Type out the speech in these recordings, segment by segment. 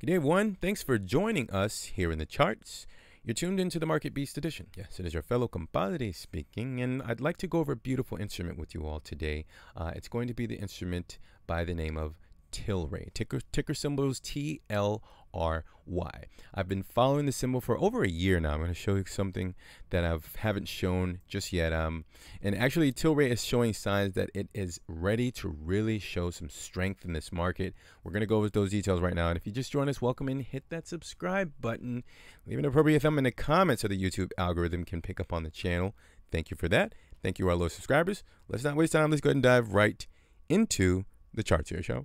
Good day, everyone. Thanks for joining us here in the charts. You're tuned into the Market Beast edition. Yes, it is your fellow compadre speaking, and I'd like to go over a beautiful instrument with you all today. Uh, it's going to be the instrument by the name of Tilray. Ticker, ticker symbol is T L R Y. I've been following the symbol for over a year now. I'm going to show you something that I haven't shown just yet. Um, and actually, Tilray is showing signs that it is ready to really show some strength in this market. We're going to go over those details right now. And if you just joined us, welcome in. Hit that subscribe button. Leave an appropriate thumb in the comments so the YouTube algorithm can pick up on the channel. Thank you for that. Thank you, our low subscribers. Let's not waste time. Let's go ahead and dive right into the charts here, shall we?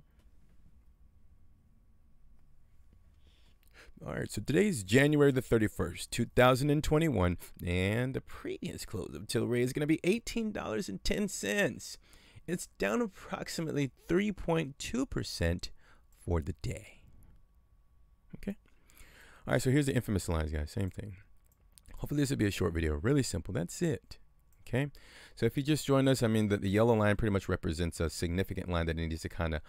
All right, so today is January the 31st, 2021, and the previous close of Tilray is going to be $18.10. It's down approximately 3.2% for the day. Okay? All right, so here's the infamous lines, guys. Same thing. Hopefully this will be a short video. Really simple. That's it. Okay, so if you just joined us, I mean, the, the yellow line pretty much represents a significant line that needs to kind of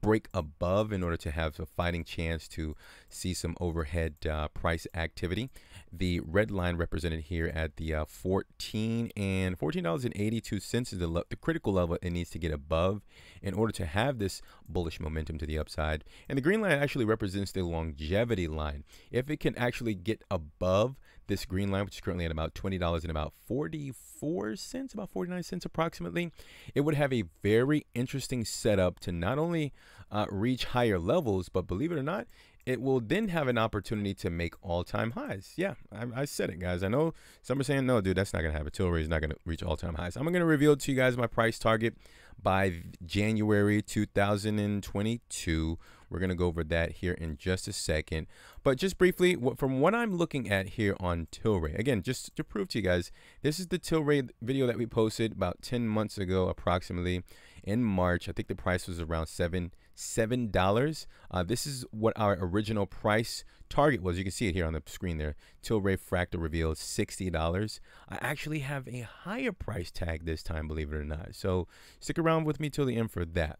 break above in order to have a fighting chance to see some overhead uh, price activity. The red line represented here at the uh, 14 and $14.82 is the, the critical level it needs to get above in order to have this bullish momentum to the upside. And the green line actually represents the longevity line. If it can actually get above this green line, which is currently at about $20 and about 44 cents, about 49 cents approximately, it would have a very interesting setup to not only uh, reach higher levels, but believe it or not, it will then have an opportunity to make all-time highs. Yeah, I, I, said it, guys. I know some are saying, no, dude, that's not going to happen. Tilray is not going to reach all-time highs. I'm going to reveal to you guys my price target by January 2022. We're going to go over that here in just a second. But just briefly, from what I'm looking at here on Tilray, again, just to prove to you guys, this is the Tilray video that we posted about 10 months ago approximately in March. I think the price was around 7 $7. Uh, this is what our original price target was. You can see it here on the screen there. Tilray Fractal Reveal, $60. I actually have a higher price tag this time, believe it or not. So stick around with me till the end for that.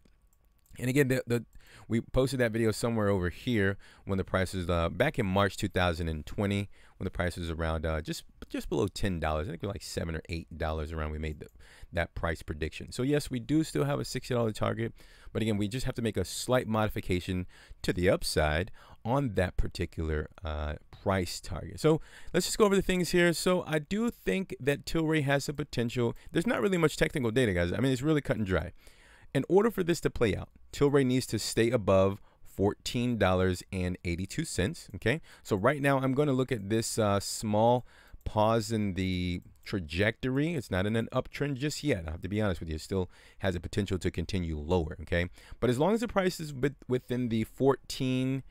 And again, the, the we posted that video somewhere over here when the price was uh, back in March 2020 when the price was around uh, just just below ten dollars. I think it was like seven or eight dollars around. We made the, that price prediction. So yes, we do still have a sixty dollar target, but again, we just have to make a slight modification to the upside on that particular uh, price target. So let's just go over the things here. So I do think that Tilray has the potential. There's not really much technical data, guys. I mean, it's really cut and dry. In order for this to play out, Tilray needs to stay above $14.82. Okay, so right now I'm going to look at this uh, small pause in the trajectory. It's not in an uptrend just yet. I have to be honest with you. It still has a potential to continue lower. Okay, but as long as the price is within the 14.82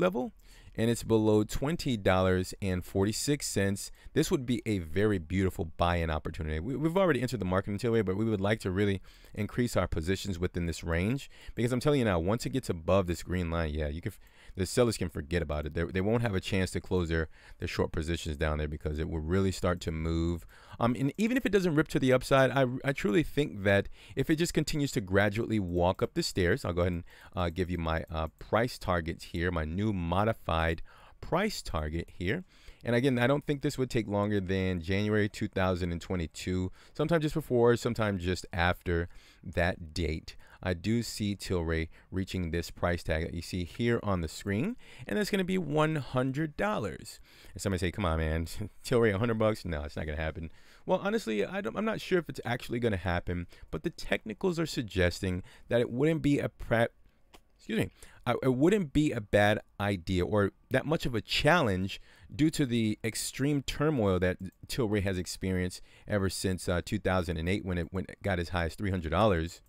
level, and it's below $20.46. This would be a very beautiful buy-in opportunity. We, have already entered the market until we, but we would like to really increase our positions within this range because I'm telling you now, once it gets above this green line, yeah, you can the sellers can forget about it. They, they won't have a chance to close their, their short positions down there because it will really start to move. Um, and even if it doesn't rip to the upside, I, I truly think that if it just continues to gradually walk up the stairs, I'll go ahead and uh, give you my uh, price targets here, my new modified implied price target here. And again, I don't think this would take longer than January 2022, sometime just before, sometime just after that date. I do see Tilray reaching this price tag that you see here on the screen, and that's going to be $100. And somebody say, come on, man, Tilray 100 bucks? No, it's not going to happen. Well, honestly, I am not sure if it's actually going to happen, but the technicals are suggesting that it wouldn't be a excuse me, it wouldn't be a bad idea or that much of a challenge due to the extreme turmoil that Tilray has experienced ever since uh, 2008 when it, when it got as high as $300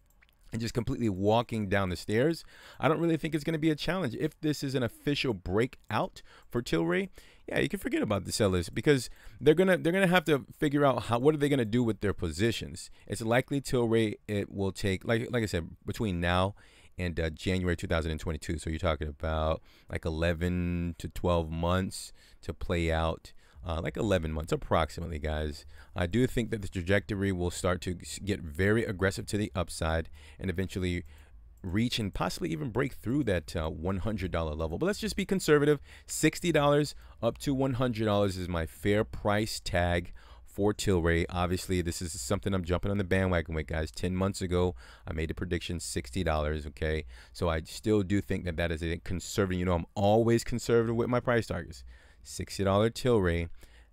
and just completely walking down the stairs. I don't really think it's going to be a challenge. If this is an official breakout for Tilray, yeah, you can forget about the sellers because they're gonna they're gonna have to figure out how what are they gonna do with their positions. It's likely Tilray it will take like like I said between now and uh, January 2022. So you're talking about like 11 to 12 months to play out. Uh, like 11 months approximately, guys. I do think that the trajectory will start to get very aggressive to the upside and eventually reach and possibly even break through that uh, $100 level. But let's just be conservative. $60 up to $100 is my fair price tag for Tilray. Obviously, this is something I'm jumping on the bandwagon with, guys. 10 months ago, I made a prediction $60, okay? So I still do think that that is a conservative. You know, I'm always conservative with my price targets. $60 Tilray,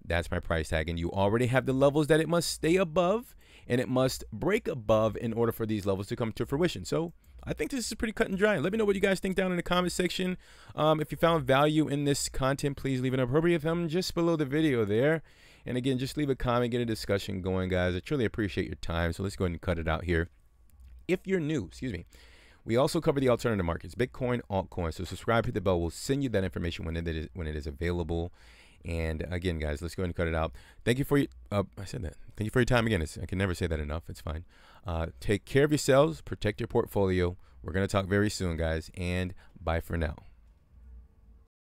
that's my price tag. And you already have the levels that it must stay above and it must break above in order for these levels to come to fruition. So I think this is pretty cut and dry. Let me know what you guys think down in the comment section. Um, if you found value in this content, please leave an appropriate thumb just below the video there. And again, just leave a comment, get a discussion going, guys. I truly appreciate your time. So let's go ahead and cut it out here. If you're new, excuse me, we also cover the alternative markets, Bitcoin, altcoin. So subscribe, hit the bell. We'll send you that information when it is when it is available. And again, guys, let's go ahead and cut it out. Thank you for your. Uh, I said that. Thank you for your time again. It's, I can never say that enough. It's fine. Uh, take care of yourselves. Protect your portfolio. We're gonna talk very soon, guys. And bye for now.